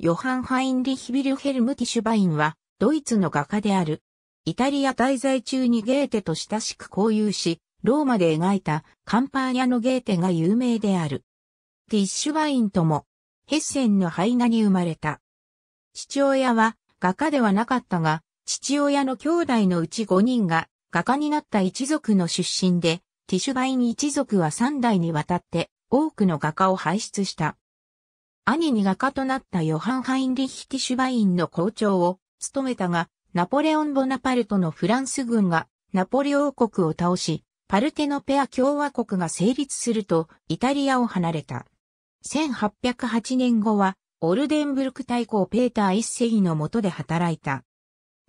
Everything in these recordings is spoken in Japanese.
ヨハン・ハインリヒ・ビルヘルム・ティシュバインは、ドイツの画家である。イタリア滞在中にゲーテと親しく交友し、ローマで描いたカンパーニャのゲーテが有名である。ティッシュバインとも、ヘッセンのハイナに生まれた。父親は画家ではなかったが、父親の兄弟のうち5人が画家になった一族の出身で、ティッシュバイン一族は3代にわたって多くの画家を輩出した。兄に画家となったヨハン・ハインリッヒ・ティシュバインの校長を務めたが、ナポレオン・ボナパルトのフランス軍がナポレ王国を倒し、パルテノペア共和国が成立するとイタリアを離れた。1808年後はオルデンブルク大公ペーター一世の下で働いた。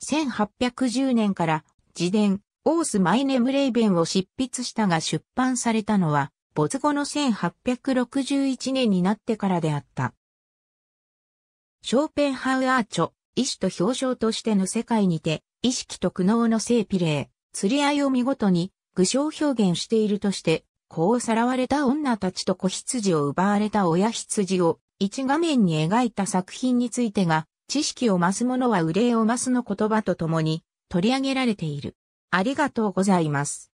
1810年から自伝オース・マイネム・レイベンを執筆したが出版されたのは没後の1861年になってからであった。ショーペンハウアー著、医師と表彰としての世界にて、意識と苦悩の性比例、釣り合いを見事に具象表現しているとして、こうさらわれた女たちと子羊を奪われた親羊を一画面に描いた作品についてが、知識を増す者は憂いを増すの言葉とともに取り上げられている。ありがとうございます。